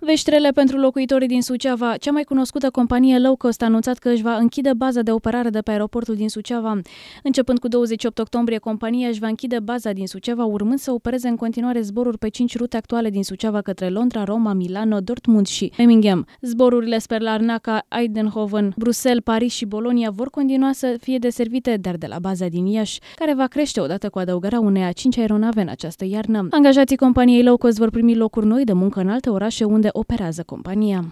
Veștrele pentru locuitorii din Suceava, cea mai cunoscută companie low cost a anunțat că își va închide baza de operare de pe aeroportul din Suceava. Începând cu 28 octombrie, compania își va închide baza din Suceava, urmând să opereze în continuare zboruri pe 5 rute actuale din Suceava către Londra, Roma, Milano, Dortmund și Birmingham. Zborurile spre Larnaca, Eidenhoven, Bruxelles, Paris și Bolonia vor continua să fie deservite, dar de la baza din Iași, care va crește odată cu adăugarea unei a 5 aeronave în această iarnă. Angajații companiei low cost vor primi locuri noi de muncă în alte orașe unde de operează compania.